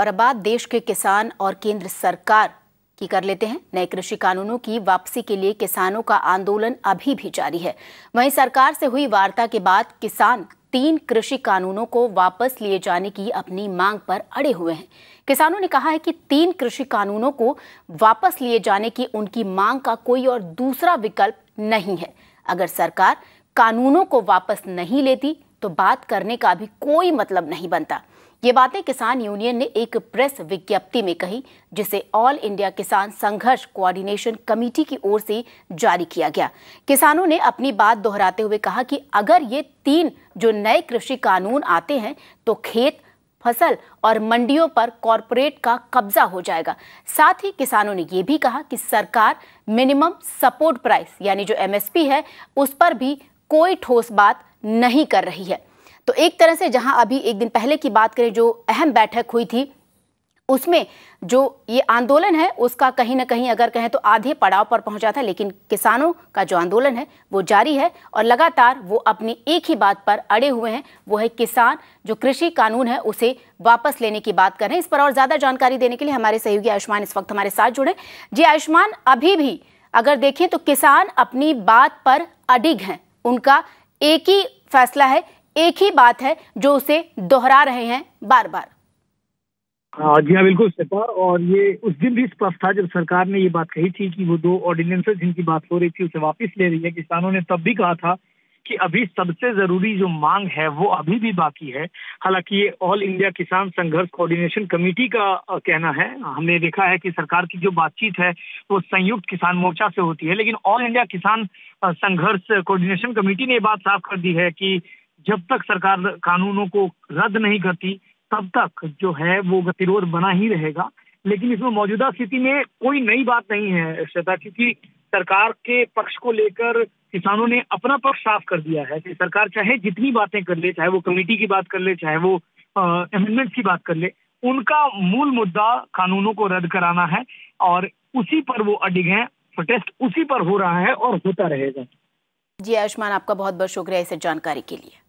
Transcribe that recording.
और अब बात देश के किसान और केंद्र सरकार की कर लेते हैं नए कृषि कानूनों की वापसी के लिए किसानों का आंदोलन अभी भी जारी है वहीं सरकार से हुई वार्ता के बाद किसान तीन कृषि कानूनों को वापस लिए जाने की अपनी मांग पर अड़े हुए हैं किसानों ने कहा है कि तीन कृषि कानूनों को वापस लिए जाने की उनकी मांग का कोई और दूसरा विकल्प नहीं है अगर सरकार कानूनों को वापस नहीं लेती तो बात करने का भी कोई मतलब नहीं बनता ये बातें किसान यूनियन ने एक प्रेस विज्ञप्ति में कही जिसे ऑल इंडिया किसान संघर्ष कोऑर्डिनेशन कमेटी की ओर से जारी किया गया किसानों ने अपनी बात दोहराते हुए कहा कि अगर ये तीन जो नए कृषि कानून आते हैं तो खेत फसल और मंडियों पर कॉरपोरेट का कब्जा हो जाएगा साथ ही किसानों ने यह भी कहा कि सरकार मिनिमम सपोर्ट प्राइस यानी जो एमएसपी है उस पर भी कोई ठोस बात नहीं कर रही है तो एक तरह से जहां अभी एक दिन पहले की बात करें जो अहम बैठक हुई थी उसमें जो ये आंदोलन है उसका कहीं ना कहीं अगर कहें तो आधे पड़ाव पर पहुंचा था लेकिन किसानों का जो आंदोलन है वो जारी है और लगातार वो अपनी एक ही बात पर अड़े हुए हैं वो है किसान जो कृषि कानून है उसे वापस लेने की बात कर रहे हैं इस पर और ज़्यादा जानकारी देने के लिए हमारे सहयोगी आयुष्मान इस वक्त हमारे साथ जुड़े जी आयुष्मान अभी भी अगर देखें तो किसान अपनी बात पर अडिग हैं उनका एक ही फैसला है एक ही बात है जो उसे दोहरा रहे हैं बार बार हाँ, जी हाँ बिल्कुल सरकार और ये उस दिन भी स्पष्ट था जब सरकार ने ये बात कही थी कि वो दो ऑर्डिनेंसेस जिनकी बात हो रही थी उसे वापस ले रही है किसानों ने तब भी कहा था कि अभी सबसे जरूरी जो मांग है वो अभी भी बाकी है हालांकि ये ऑल इंडिया किसान संघर्ष कोऑर्डिनेशन कमेटी का कहना है हमने देखा है कि सरकार की जो बातचीत है वो संयुक्त किसान मोर्चा से होती है लेकिन ऑल इंडिया किसान संघर्ष कोऑर्डिनेशन कमेटी ने ये बात साफ कर दी है कि जब तक सरकार कानूनों को रद्द नहीं करती तब तक जो है वो गतिरोध बना ही रहेगा लेकिन इसमें मौजूदा स्थिति में कोई नई बात नहीं है श्वेता क्योंकि सरकार के पक्ष को लेकर किसानों ने अपना पक्ष साफ कर दिया है कि सरकार चाहे जितनी बातें कर ले चाहे वो कमेटी की बात कर ले चाहे वो अमेंडमेंट की बात कर ले उनका मूल मुद्दा कानूनों को रद्द कराना है और उसी पर वो अडिग हैं प्रोटेस्ट उसी पर हो रहा है और होता रहेगा जी आयुष्मान आपका बहुत बहुत शुक्रिया इस जानकारी के लिए